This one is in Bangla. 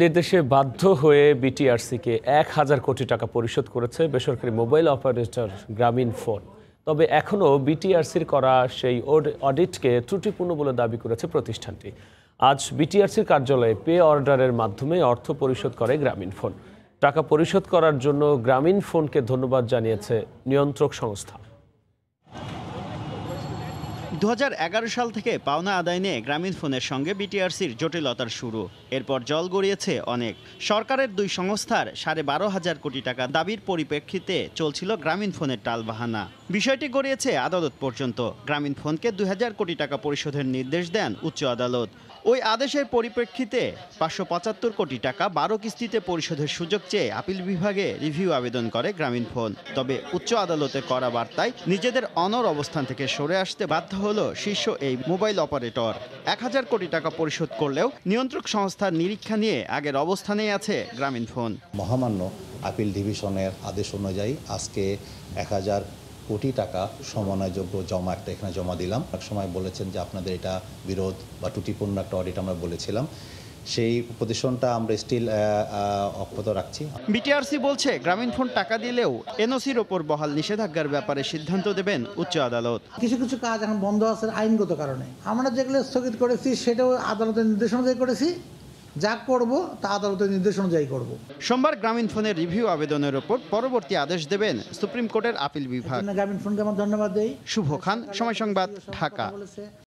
নির্দেশে বাধ্য হয়ে বিটিআরসিকে এক হাজার কোটি টাকা পরিশোধ করেছে বেসরকারি মোবাইল অপারেটর গ্রামীণ ফোন তবে এখনও বিটিআরসির করা সেই অডিটকে ত্রুটিপূর্ণ বলে দাবি করেছে প্রতিষ্ঠানটি আজ বিটিআরসির কার্যালয়ে পে অর্ডারের মাধ্যমে অর্থ পরিশোধ করে গ্রামীণ ফোন টাকা পরিশোধ করার জন্য গ্রামীণ ফোনকে ধন্যবাদ জানিয়েছে নিয়ন্ত্রক সংস্থা দু সাল থেকে পাওনা আদায় নিয়ে গ্রামীণ ফোনের সঙ্গে বিটিআরসির জটিলতার শুরু এরপর জল গড়িয়েছে অনেক সরকারের দুই সংস্থার সাড়ে বারো হাজার কোটি টাকা দাবির পরিপ্রেক্ষিতে চলছিল গ্রামীণ ফোনের টালবাহানা বিষয়টি গড়িয়েছে আদালত পর্যন্ত গ্রামীণ ফোনকে দুই কোটি টাকা পরিশোধের নির্দেশ দেন উচ্চ আদালত ওই আদেশের পরিপ্রেক্ষিতে পাঁচশো পঁচাত্তর কোটি টাকা বারো কিস্তিতে পরিশোধের সুযোগ চেয়ে আপিল বিভাগে রিভিউ আবেদন করে গ্রামীণ ফোন তবে উচ্চ আদালতে করা বার্তায় নিজেদের অনর অবস্থান থেকে সরে আসতে বাধ্য হলো শীর্ষ এই মোবাইল অপারেটর এক হাজার কোটি টাকা পরিশোধ করলেও নিয়ন্ত্রক সংস্থার নিরীক্ষা নিয়ে আগের অবস্থানেই আছে গ্রামীণ ফোন মহামান্য আপিল ডিভিশনের আদেশ অনুযায়ী আজকে এক হাজার কোটি টাকা সমন্বয়যোগ্য জমা একটা এখানে জমা দিলাম এক সময় বলেছেন যে আপনাদের এটা বিরোধ বা ত্রুটিপূর্ণ একটা অডিট আমরা বলেছিলাম সেই প্রতিষ্ঠানটা আমরা স্টিল অক্ষত রাখছি বিটিআরসি বলছে গ্রামীণফোন টাকা দিলেও এনওসির ওপর বহাল নিষেধাজ্ঞার ব্যাপারে সিদ্ধান্ত দেবেন উচ্চ আদালত কিছু কিছু কাজ এখন বন্ধ আছে আইনগত কারণে আমরা যেগুলো স্থগিত করেছি সেটাও আদালতের নির্দেশ অনুযায়ী করেছি যা করব তা আদালতের নির্দেশ অনুযায়ী করব সোমবার গ্রামীণ ফোনের রিভিউ আবেদনের উপর পরবর্তী আদেশ দেবেন সুপ্রিম কোর্টের আপিল বিভাগ গ্রামীণ ফোনকে আমার ধন্যবাদ দেই শুভ খান সময় সংবাদ ঢাকা